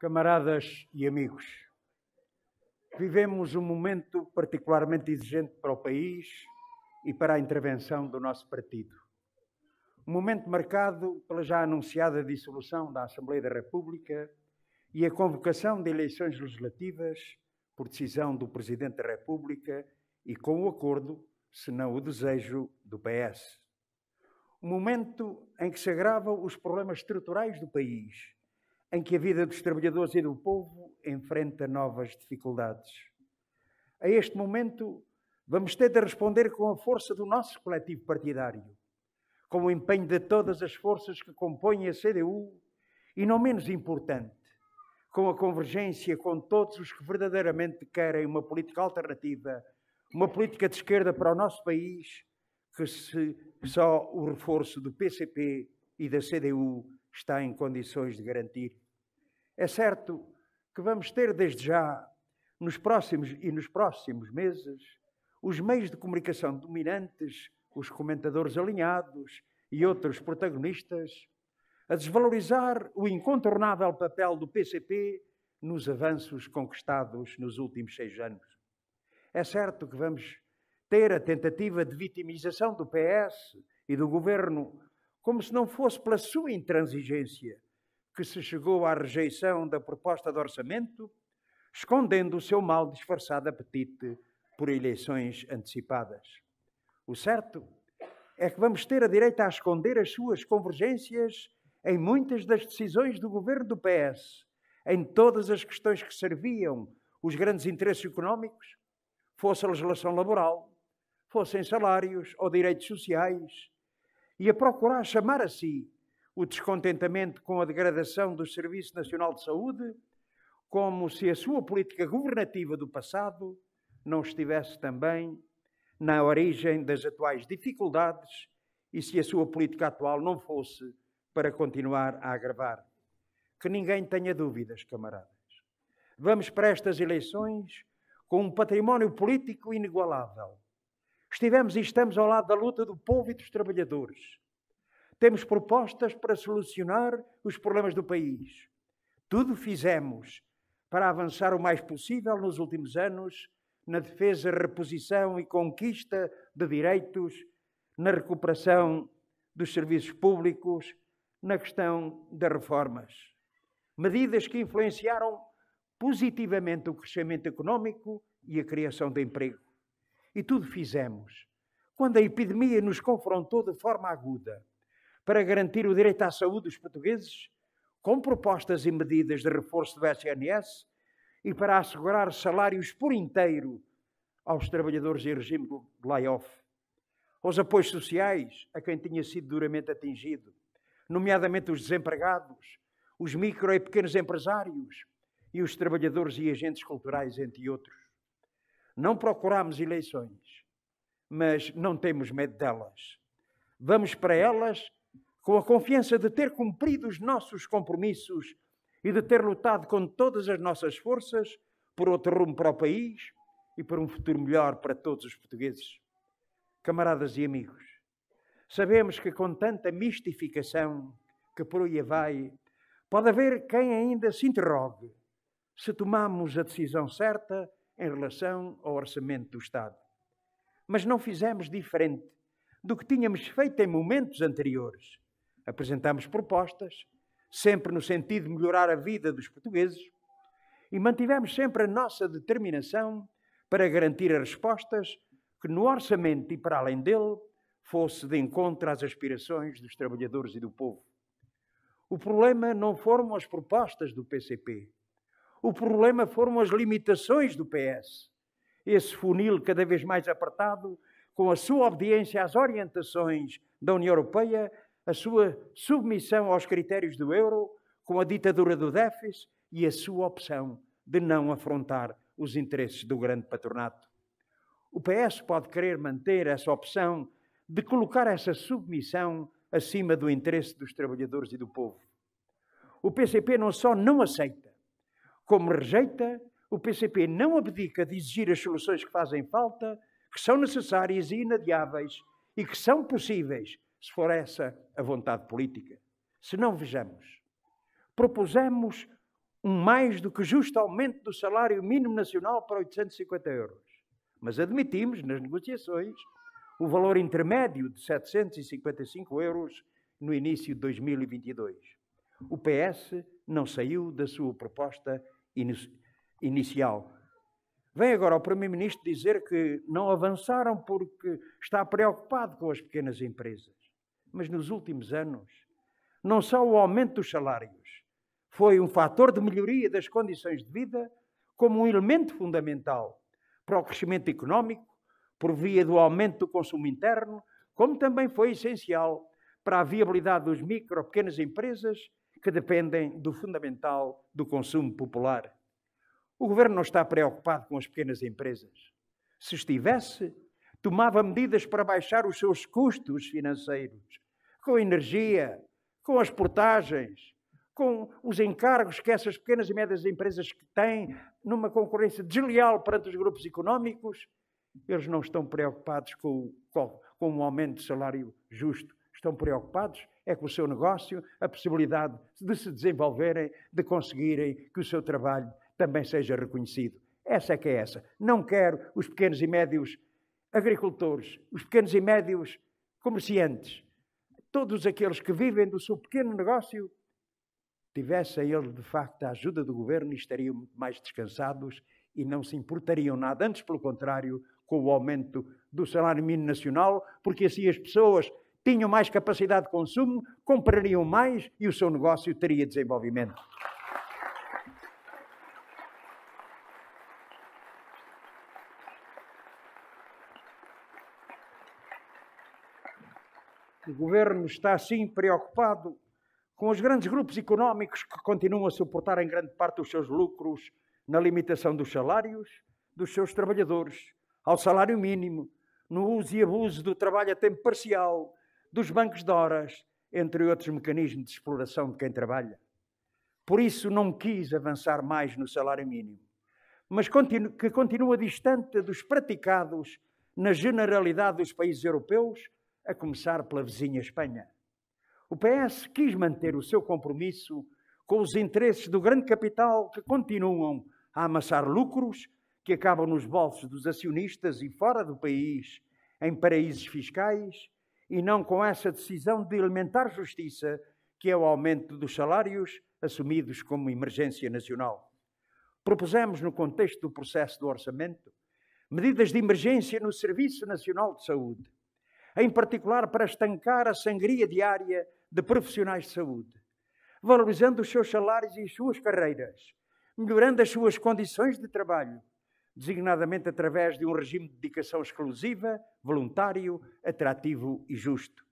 camaradas e amigos. Vivemos um momento particularmente exigente para o país e para a intervenção do nosso partido. Um momento marcado pela já anunciada dissolução da Assembleia da República e a convocação de eleições legislativas por decisão do Presidente da República e com o acordo, se não o desejo, do PS. Um momento em que se agravam os problemas estruturais do país em que a vida dos trabalhadores e do povo enfrenta novas dificuldades. A este momento, vamos ter de responder com a força do nosso coletivo partidário, com o empenho de todas as forças que compõem a CDU e, não menos importante, com a convergência com todos os que verdadeiramente querem uma política alternativa, uma política de esquerda para o nosso país, que se, só o reforço do PCP e da CDU está em condições de garantir. É certo que vamos ter desde já, nos próximos e nos próximos meses, os meios de comunicação dominantes, os comentadores alinhados e outros protagonistas a desvalorizar o incontornável papel do PCP nos avanços conquistados nos últimos seis anos. É certo que vamos ter a tentativa de vitimização do PS e do governo como se não fosse pela sua intransigência que se chegou à rejeição da proposta de orçamento, escondendo o seu mal disfarçado apetite por eleições antecipadas. O certo é que vamos ter a direita a esconder as suas convergências em muitas das decisões do governo do PS, em todas as questões que serviam os grandes interesses económicos, fosse a legislação laboral, fossem salários ou direitos sociais, e a procurar chamar a si o descontentamento com a degradação do Serviço Nacional de Saúde, como se a sua política governativa do passado não estivesse também na origem das atuais dificuldades e se a sua política atual não fosse para continuar a agravar. Que ninguém tenha dúvidas, camaradas. Vamos para estas eleições com um património político inigualável Estivemos e estamos ao lado da luta do povo e dos trabalhadores. Temos propostas para solucionar os problemas do país. Tudo fizemos para avançar o mais possível nos últimos anos na defesa, reposição e conquista de direitos, na recuperação dos serviços públicos, na questão das reformas. Medidas que influenciaram positivamente o crescimento económico e a criação de emprego e tudo fizemos, quando a epidemia nos confrontou de forma aguda, para garantir o direito à saúde dos portugueses, com propostas e medidas de reforço do SNS e para assegurar salários por inteiro aos trabalhadores em regime de layoff, aos apoios sociais a quem tinha sido duramente atingido, nomeadamente os desempregados, os micro e pequenos empresários e os trabalhadores e agentes culturais, entre outros. Não procuramos eleições, mas não temos medo delas. Vamos para elas com a confiança de ter cumprido os nossos compromissos e de ter lutado com todas as nossas forças por outro rumo para o país e por um futuro melhor para todos os portugueses. Camaradas e amigos, sabemos que com tanta mistificação que por aí vai, pode haver quem ainda se interrogue se tomamos a decisão certa em relação ao orçamento do Estado. Mas não fizemos diferente do que tínhamos feito em momentos anteriores. Apresentámos propostas, sempre no sentido de melhorar a vida dos portugueses, e mantivemos sempre a nossa determinação para garantir as respostas que no orçamento e para além dele fosse de encontro às aspirações dos trabalhadores e do povo. O problema não foram as propostas do PCP, o problema foram as limitações do PS. Esse funil cada vez mais apertado, com a sua obediência às orientações da União Europeia, a sua submissão aos critérios do euro, com a ditadura do déficit e a sua opção de não afrontar os interesses do grande patronato. O PS pode querer manter essa opção de colocar essa submissão acima do interesse dos trabalhadores e do povo. O PCP não só não aceita, como rejeita, o PCP não abdica de exigir as soluções que fazem falta, que são necessárias e inadiáveis e que são possíveis se for essa a vontade política. Se não, vejamos. Propusemos um mais do que justo aumento do salário mínimo nacional para 850 euros, mas admitimos nas negociações o valor intermédio de 755 euros no início de 2022. O PS não saiu da sua proposta inicial. Vem agora o Primeiro-Ministro dizer que não avançaram porque está preocupado com as pequenas empresas. Mas nos últimos anos, não só o aumento dos salários foi um fator de melhoria das condições de vida, como um elemento fundamental para o crescimento económico, por via do aumento do consumo interno, como também foi essencial para a viabilidade dos micro e pequenas empresas que dependem do fundamental do consumo popular. O governo não está preocupado com as pequenas empresas. Se estivesse, tomava medidas para baixar os seus custos financeiros, com a energia, com as portagens, com os encargos que essas pequenas e médias empresas têm numa concorrência desleal perante os grupos económicos. Eles não estão preocupados com, com, com um aumento de salário justo estão preocupados é com o seu negócio, a possibilidade de se desenvolverem, de conseguirem que o seu trabalho também seja reconhecido. Essa é que é essa. Não quero os pequenos e médios agricultores, os pequenos e médios comerciantes, todos aqueles que vivem do seu pequeno negócio, tivessem ele de facto a ajuda do governo e estariam mais descansados e não se importariam nada, antes pelo contrário, com o aumento do salário mínimo nacional, porque assim as pessoas tinham mais capacidade de consumo, comprariam mais e o seu negócio teria desenvolvimento. O governo está, sim, preocupado com os grandes grupos económicos que continuam a suportar em grande parte os seus lucros na limitação dos salários dos seus trabalhadores, ao salário mínimo, no uso e abuso do trabalho a tempo parcial, dos bancos de horas, entre outros mecanismos de exploração de quem trabalha. Por isso, não quis avançar mais no salário mínimo, mas continu que continua distante dos praticados na generalidade dos países europeus, a começar pela vizinha Espanha. O PS quis manter o seu compromisso com os interesses do grande capital que continuam a amassar lucros que acabam nos bolsos dos acionistas e fora do país, em paraísos fiscais e não com essa decisão de alimentar justiça, que é o aumento dos salários assumidos como emergência nacional. Propusemos, no contexto do processo do orçamento, medidas de emergência no Serviço Nacional de Saúde, em particular para estancar a sangria diária de profissionais de saúde, valorizando os seus salários e as suas carreiras, melhorando as suas condições de trabalho designadamente através de um regime de dedicação exclusiva, voluntário, atrativo e justo.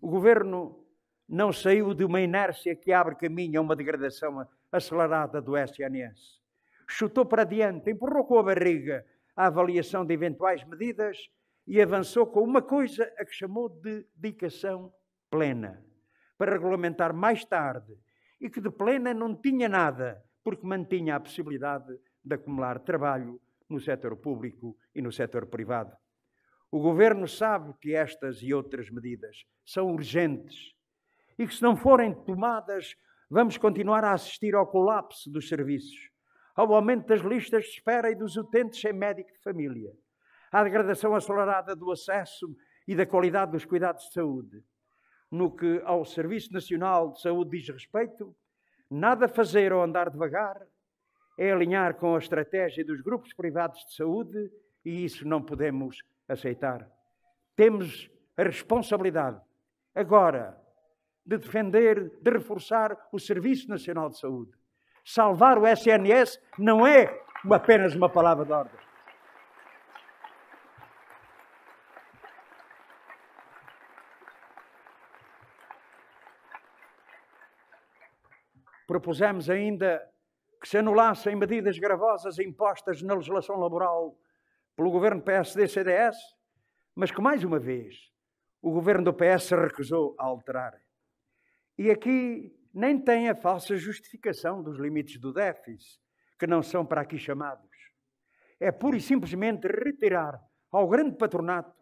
O governo não saiu de uma inércia que abre caminho a uma degradação acelerada do SNS. Chutou para adiante, empurrou com a barriga a avaliação de eventuais medidas e avançou com uma coisa a que chamou de dedicação plena, para regulamentar mais tarde e que de plena não tinha nada, porque mantinha a possibilidade de acumular trabalho no setor público e no setor privado. O governo sabe que estas e outras medidas são urgentes e que, se não forem tomadas, vamos continuar a assistir ao colapso dos serviços, ao aumento das listas de espera e dos utentes sem médico de família, à degradação acelerada do acesso e da qualidade dos cuidados de saúde. No que ao Serviço Nacional de Saúde diz respeito, nada fazer ou andar devagar é alinhar com a estratégia dos grupos privados de saúde e isso não podemos aceitar. Temos a responsabilidade, agora, de defender, de reforçar o Serviço Nacional de Saúde. Salvar o SNS não é apenas uma palavra de ordem. Propusemos ainda que se anulassem medidas gravosas impostas na legislação laboral pelo governo PSD-CDS, mas que, mais uma vez, o governo do PS se recusou a alterar. E aqui nem tem a falsa justificação dos limites do déficit, que não são para aqui chamados. É pura e simplesmente retirar ao grande patronato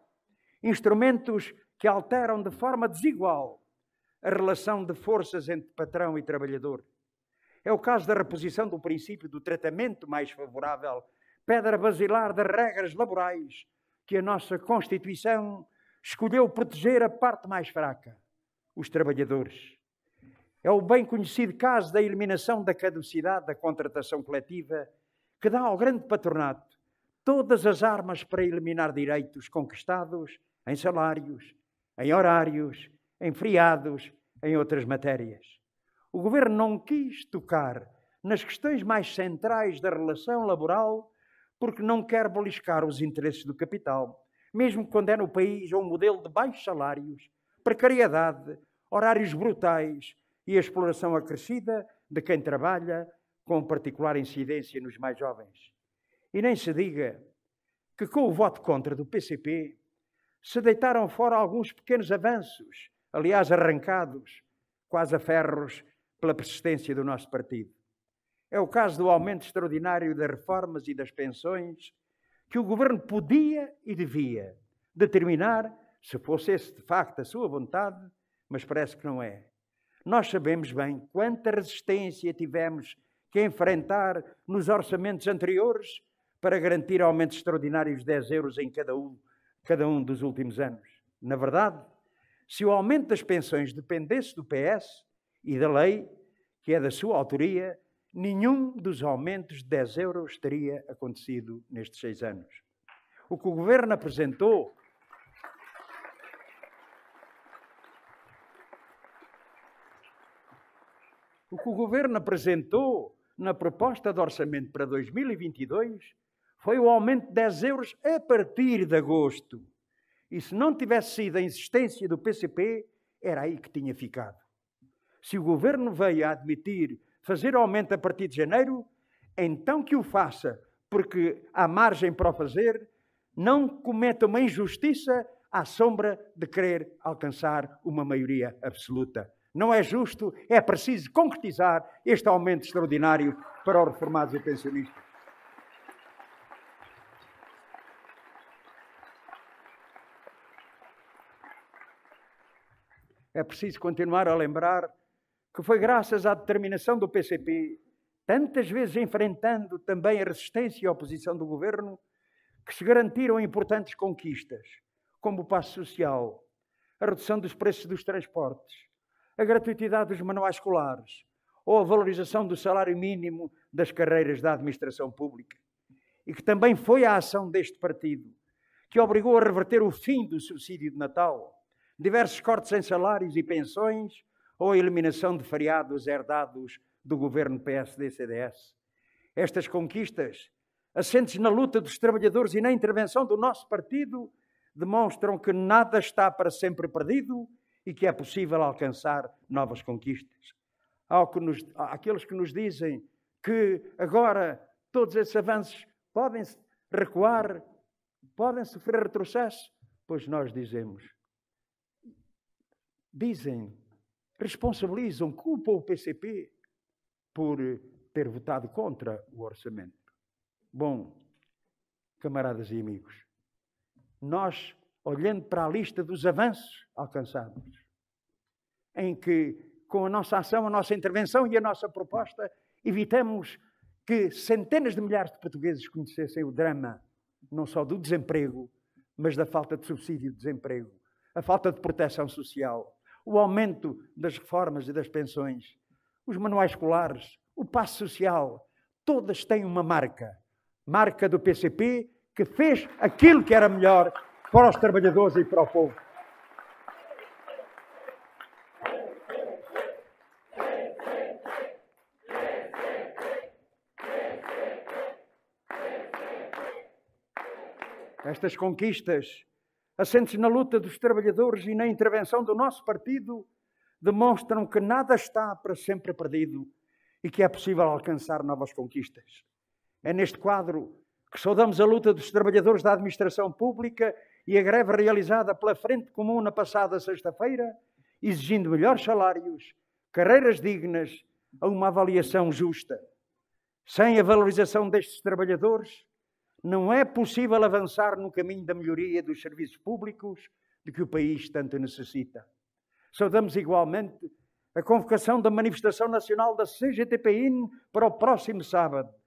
instrumentos que alteram de forma desigual a relação de forças entre patrão e trabalhador é o caso da reposição do princípio do tratamento mais favorável, pedra basilar de regras laborais que a nossa Constituição escolheu proteger a parte mais fraca, os trabalhadores. É o bem conhecido caso da eliminação da caducidade da contratação coletiva, que dá ao grande patronato todas as armas para eliminar direitos conquistados em salários, em horários, em feriados, em outras matérias. O governo não quis tocar nas questões mais centrais da relação laboral porque não quer beliscar os interesses do capital, mesmo quando é no país a um modelo de baixos salários, precariedade, horários brutais e a exploração acrescida de quem trabalha, com particular incidência nos mais jovens. E nem se diga que, com o voto contra do PCP, se deitaram fora alguns pequenos avanços, aliás, arrancados, quase a ferros, pela persistência do nosso partido. É o caso do aumento extraordinário das reformas e das pensões que o governo podia e devia determinar, se fosse esse de facto a sua vontade, mas parece que não é. Nós sabemos bem quanta resistência tivemos que enfrentar nos orçamentos anteriores para garantir aumentos extraordinários de 10 euros em cada um, cada um dos últimos anos. Na verdade, se o aumento das pensões dependesse do PS, e da lei, que é da sua autoria, nenhum dos aumentos de 10 euros teria acontecido nestes seis anos. O que o governo apresentou. O que o governo apresentou na proposta de orçamento para 2022 foi o aumento de 10 euros a partir de agosto. E se não tivesse sido a insistência do PCP, era aí que tinha ficado. Se o governo veio a admitir fazer aumento a partir de janeiro, então que o faça, porque há margem para o fazer, não cometa uma injustiça à sombra de querer alcançar uma maioria absoluta. Não é justo, é preciso concretizar este aumento extraordinário para os reformados e pensionistas. É preciso continuar a lembrar que foi graças à determinação do PCP, tantas vezes enfrentando também a resistência e a oposição do governo, que se garantiram importantes conquistas, como o passo social, a redução dos preços dos transportes, a gratuitidade dos manuais escolares ou a valorização do salário mínimo das carreiras da administração pública. E que também foi a ação deste partido que obrigou a reverter o fim do subsídio de Natal, diversos cortes em salários e pensões ou a eliminação de feriados herdados do governo PSD-CDS. Estas conquistas, assentes na luta dos trabalhadores e na intervenção do nosso partido, demonstram que nada está para sempre perdido e que é possível alcançar novas conquistas. Há que nos, que nos dizem que agora todos esses avanços podem recuar, podem sofrer retrocesso, pois nós dizemos. Dizem responsabilizam, culpam o PCP por eh, ter votado contra o orçamento. Bom, camaradas e amigos, nós, olhando para a lista dos avanços alcançados, em que, com a nossa ação, a nossa intervenção e a nossa proposta, evitamos que centenas de milhares de portugueses conhecessem o drama, não só do desemprego, mas da falta de subsídio de desemprego, a falta de proteção social, o aumento das reformas e das pensões, os manuais escolares, o passo social, todas têm uma marca. Marca do PCP que fez aquilo que era melhor para os trabalhadores e para o povo. Estas conquistas assentes na luta dos trabalhadores e na intervenção do nosso partido, demonstram que nada está para sempre perdido e que é possível alcançar novas conquistas. É neste quadro que saudamos a luta dos trabalhadores da administração pública e a greve realizada pela Frente Comum na passada sexta-feira, exigindo melhores salários, carreiras dignas, a uma avaliação justa. Sem a valorização destes trabalhadores, não é possível avançar no caminho da melhoria dos serviços públicos de que o país tanto necessita. Saudamos igualmente a convocação da manifestação nacional da CGTPIN para o próximo sábado,